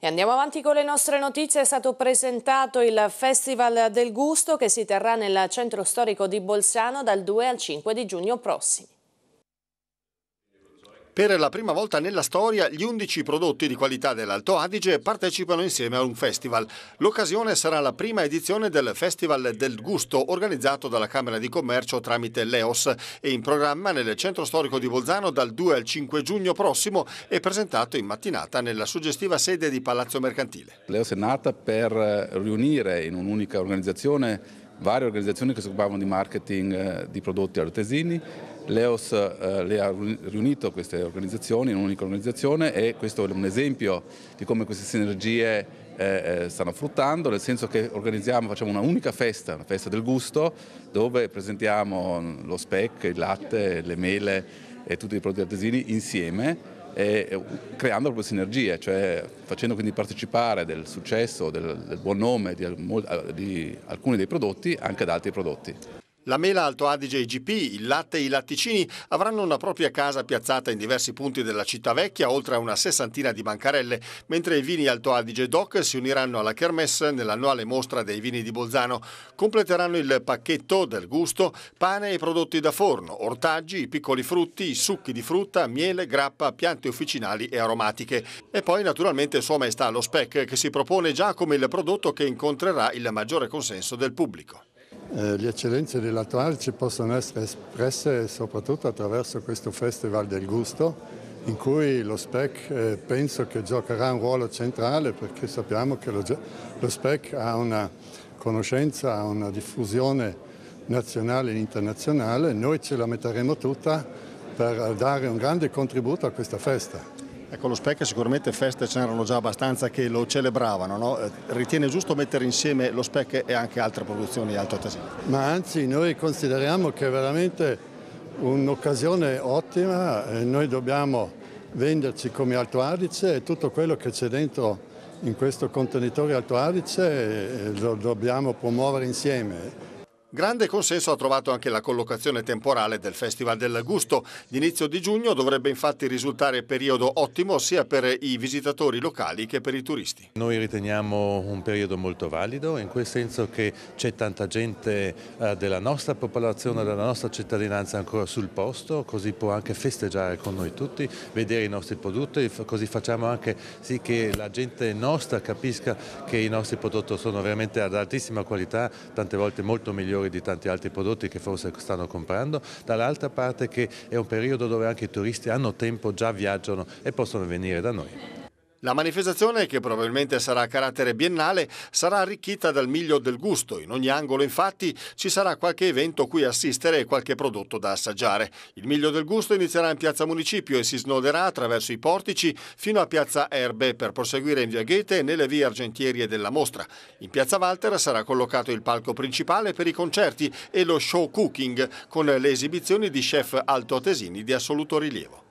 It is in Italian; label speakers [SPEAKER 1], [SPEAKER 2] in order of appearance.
[SPEAKER 1] E andiamo avanti con le nostre notizie, è stato presentato il Festival del Gusto che si terrà nel centro storico di Bolzano dal 2 al 5 di giugno prossimo.
[SPEAKER 2] Per la prima volta nella storia gli 11 prodotti di qualità dell'Alto Adige partecipano insieme a un festival. L'occasione sarà la prima edizione del Festival del Gusto organizzato dalla Camera di Commercio tramite Leos e in programma nel centro storico di Bolzano dal 2 al 5 giugno prossimo e presentato in mattinata nella suggestiva sede di Palazzo Mercantile.
[SPEAKER 3] Leos è nata per eh, riunire in un'unica organizzazione varie organizzazioni che si occupavano di marketing eh, di prodotti artesini L'EOS eh, le ha riunito queste organizzazioni in un'unica organizzazione e questo è un esempio di come queste sinergie eh, eh, stanno fruttando, nel senso che organizziamo, facciamo una unica festa, una festa del gusto, dove presentiamo lo spec, il latte, le mele e tutti i prodotti artesini insieme creando proprio sinergie, cioè facendo quindi partecipare del successo, del, del buon nome di, di alcuni dei prodotti anche ad altri prodotti.
[SPEAKER 2] La mela Alto Adige IGP, il latte e i latticini avranno una propria casa piazzata in diversi punti della città vecchia, oltre a una sessantina di bancarelle, mentre i vini Alto Adige DOC si uniranno alla Kermesse nell'annuale mostra dei vini di Bolzano. Completeranno il pacchetto del gusto pane e prodotti da forno, ortaggi, piccoli frutti, succhi di frutta, miele, grappa, piante officinali e aromatiche. E poi naturalmente Sua Maestà lo Spec, che si propone già come il prodotto che incontrerà il maggiore consenso del pubblico.
[SPEAKER 1] Eh, le eccellenze della Tralci possono essere espresse soprattutto attraverso questo Festival del Gusto in cui lo SPEC eh, penso che giocherà un ruolo centrale perché sappiamo che lo, lo SPEC ha una conoscenza, ha una diffusione nazionale e internazionale, noi ce la metteremo tutta
[SPEAKER 2] per dare un grande contributo a questa festa. Ecco, lo SPEC sicuramente feste ce n'erano già abbastanza che lo celebravano, no? Eh, ritiene giusto mettere insieme lo SPEC e anche altre produzioni di alto altoatesine?
[SPEAKER 1] Ma anzi, noi consideriamo che è veramente un'occasione ottima, eh, noi dobbiamo venderci come Alto Adice e tutto quello che c'è dentro in questo contenitore Alto Adice eh, lo dobbiamo promuovere
[SPEAKER 2] insieme Grande consenso ha trovato anche la collocazione temporale del Festival dell'Agusto. L'inizio di giugno dovrebbe infatti risultare periodo ottimo sia per i visitatori locali che per i turisti.
[SPEAKER 4] Noi riteniamo un periodo molto valido, in quel senso che c'è tanta gente eh, della nostra popolazione, della nostra cittadinanza ancora sul posto, così può anche festeggiare con noi tutti, vedere i nostri prodotti, così facciamo anche sì che la gente nostra capisca che i nostri prodotti sono veramente ad altissima qualità, tante volte molto migliori migliori di tanti altri prodotti che forse stanno comprando, dall'altra parte che è un periodo dove anche i turisti hanno tempo, già viaggiano e possono venire da noi.
[SPEAKER 2] La manifestazione, che probabilmente sarà a carattere biennale, sarà arricchita dal miglio del gusto. In ogni angolo, infatti, ci sarà qualche evento cui assistere e qualche prodotto da assaggiare. Il miglio del gusto inizierà in piazza Municipio e si snoderà attraverso i portici fino a piazza Erbe per proseguire in via Ghete e nelle vie argentierie della mostra. In piazza Walter sarà collocato il palco principale per i concerti e lo show cooking con le esibizioni di chef altoatesini di assoluto rilievo.